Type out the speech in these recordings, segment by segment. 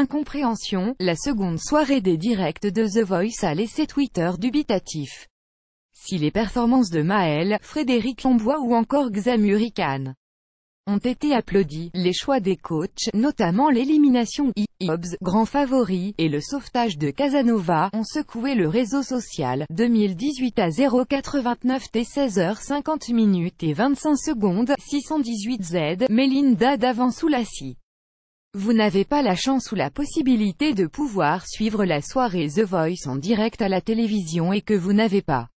Incompréhension, la seconde soirée des directs de The Voice a laissé Twitter dubitatif. Si les performances de Maël, Frédéric Lombois ou encore Xamuri ont été applaudies, les choix des coachs, notamment l'élimination I. Hobbs, grand favori, et le sauvetage de Casanova, ont secoué le réseau social, 2018 à 0,89 t 16h50 minutes et 25 secondes, 618 Z, Melinda d'avant sous vous n'avez pas la chance ou la possibilité de pouvoir suivre la soirée The Voice en direct à la télévision et que vous n'avez pas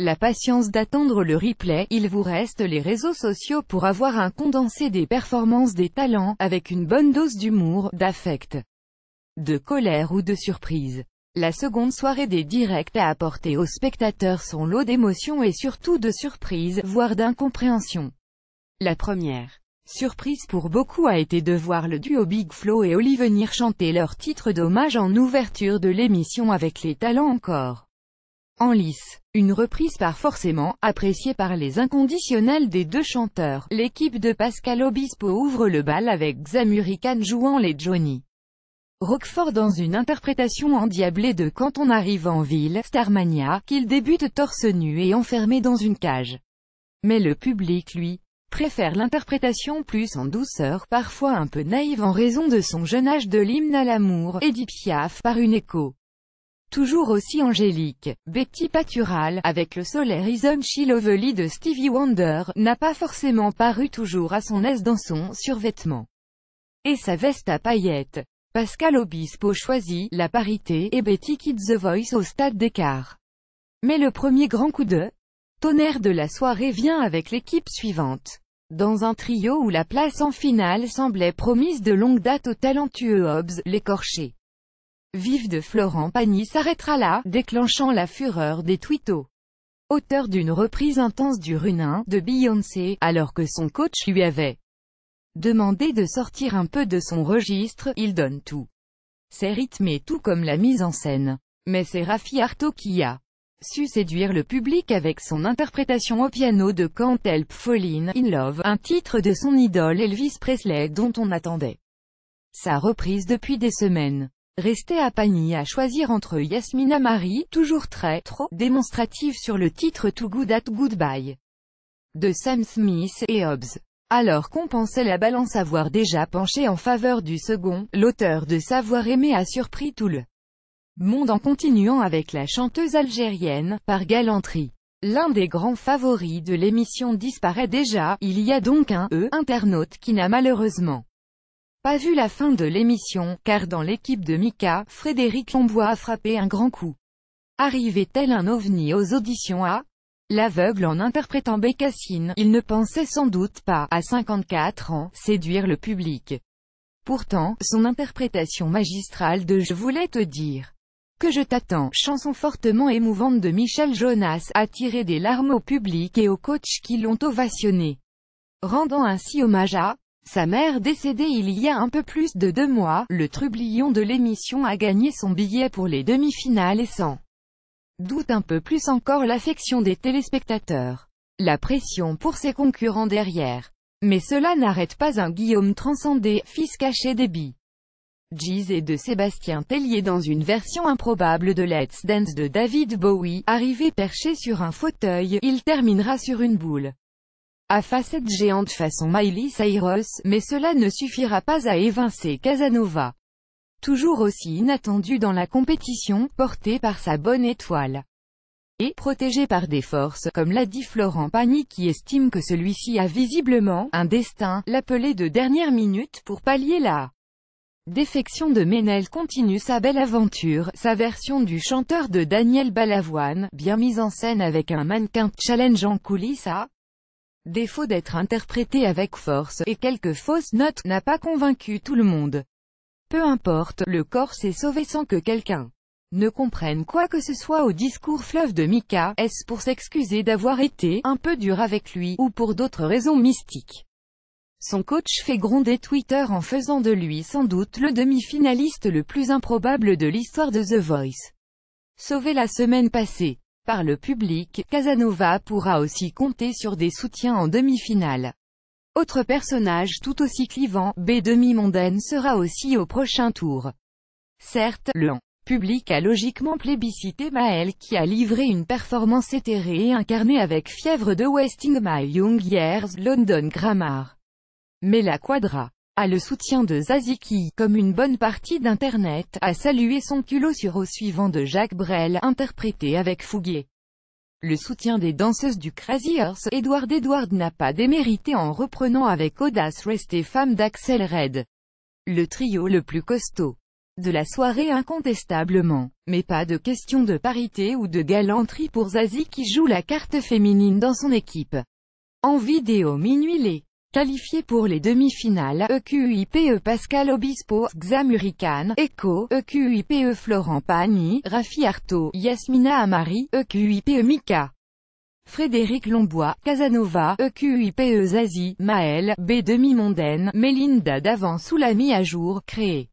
la patience d'attendre le replay, il vous reste les réseaux sociaux pour avoir un condensé des performances des talents, avec une bonne dose d'humour, d'affect, de colère ou de surprise. La seconde soirée des directs a apporté aux spectateurs son lot d'émotions et surtout de surprises, voire d'incompréhension. La première Surprise pour beaucoup a été de voir le duo Big Flo et Oli venir chanter leur titre d'hommage en ouverture de l'émission avec les talents encore en lice. Une reprise par forcément, appréciée par les inconditionnels des deux chanteurs, l'équipe de Pascal Obispo ouvre le bal avec Xamurican jouant les Johnny. Roquefort dans une interprétation endiablée de Quand on arrive en ville, Starmania, qu'il débute torse nu et enfermé dans une cage. Mais le public lui, préfère l'interprétation plus en douceur, parfois un peu naïve en raison de son jeune âge de l'hymne à l'amour, dit Piaf, par une écho. Toujours aussi angélique, Betty Patural, avec le solaire Isonchi Lovely de Stevie Wonder, n'a pas forcément paru toujours à son aise dans son survêtement et sa veste à paillettes. Pascal Obispo choisit la parité et Betty quitte The Voice au stade d'écart. Mais le premier grand coup de tonnerre de la soirée vient avec l'équipe suivante. Dans un trio où la place en finale semblait promise de longue date au talentueux Hobbs, l'écorché vif de Florent Pagny s'arrêtera là, déclenchant la fureur des twittos. Auteur d'une reprise intense du Runin, de Beyoncé, alors que son coach lui avait demandé de sortir un peu de son registre, il donne tout. C'est rythmé tout comme la mise en scène. Mais c'est Rafi Arto qui a su séduire le public avec son interprétation au piano de Can't Help in Love, un titre de son idole Elvis Presley dont on attendait sa reprise depuis des semaines. Restait à Pani à choisir entre Yasmina Marie, toujours très trop démonstrative sur le titre Too Good at Goodbye de Sam Smith et Hobbs. Alors qu'on pensait la balance avoir déjà penché en faveur du second, l'auteur de Savoir aimer a surpris tout le monde en continuant avec la chanteuse algérienne, par galanterie. L'un des grands favoris de l'émission disparaît déjà, il y a donc un e internaute qui n'a malheureusement pas vu la fin de l'émission, car dans l'équipe de Mika, Frédéric Lombois a frappé un grand coup. Arrivait-elle un ovni aux auditions à L'aveugle en interprétant Bécassine, il ne pensait sans doute pas, à 54 ans, séduire le public. Pourtant, son interprétation magistrale de Je voulais te dire que je t'attends, chanson fortement émouvante de Michel Jonas, a tiré des larmes au public et aux coachs qui l'ont ovationné. Rendant ainsi hommage à sa mère décédée il y a un peu plus de deux mois, le trublion de l'émission a gagné son billet pour les demi-finales et sans doute un peu plus encore l'affection des téléspectateurs. La pression pour ses concurrents derrière. Mais cela n'arrête pas un Guillaume transcendé, fils caché des billes. Jeez et de Sébastien Tellier dans une version improbable de Let's Dance de David Bowie, arrivé perché sur un fauteuil, il terminera sur une boule à facettes géante façon Miley Cyrus, mais cela ne suffira pas à évincer Casanova. Toujours aussi inattendu dans la compétition, porté par sa bonne étoile et protégé par des forces, comme l'a dit Florent Pagny qui estime que celui-ci a visiblement un destin, l'appelé de dernière minute pour pallier la Défection de Ménel continue sa belle aventure, sa version du chanteur de Daniel Balavoine, bien mise en scène avec un mannequin challenge en coulisses à défaut d'être interprété avec force, et quelques fausses notes, n'a pas convaincu tout le monde. Peu importe, le corps s'est sauvé sans que quelqu'un ne comprenne quoi que ce soit au discours fleuve de Mika, est-ce pour s'excuser d'avoir été un peu dur avec lui, ou pour d'autres raisons mystiques son coach fait gronder Twitter en faisant de lui sans doute le demi-finaliste le plus improbable de l'histoire de The Voice. Sauvé la semaine passée par le public, Casanova pourra aussi compter sur des soutiens en demi-finale. Autre personnage tout aussi clivant, B demi-mondaine sera aussi au prochain tour. Certes, le public a logiquement plébiscité Maël qui a livré une performance éthérée et incarnée avec fièvre de Westing My Young Years, London Grammar. Mais la Quadra a le soutien de Zazie qui, comme une bonne partie d'Internet, a salué son culot sur au suivant de Jacques Brel interprété avec Fouguet. Le soutien des danseuses du Crazy Horse, Edward Edward n'a pas démérité en reprenant avec audace Restez femme d'Axel Red. Le trio le plus costaud de la soirée incontestablement, mais pas de question de parité ou de galanterie pour Zazie qui joue la carte féminine dans son équipe. En vidéo minuit les Qualifié pour les demi-finales, EQIPE e Pascal Obispo, Xamurican, Echo, EQIPE Florent Pagny, Rafi Arto, Yasmina Amari, EQIPE e Mika. Frédéric Lombois, Casanova, EQIPE e Zazie, Maël, B demi-mondaine, Mélinda Davant sous la à jour, créée.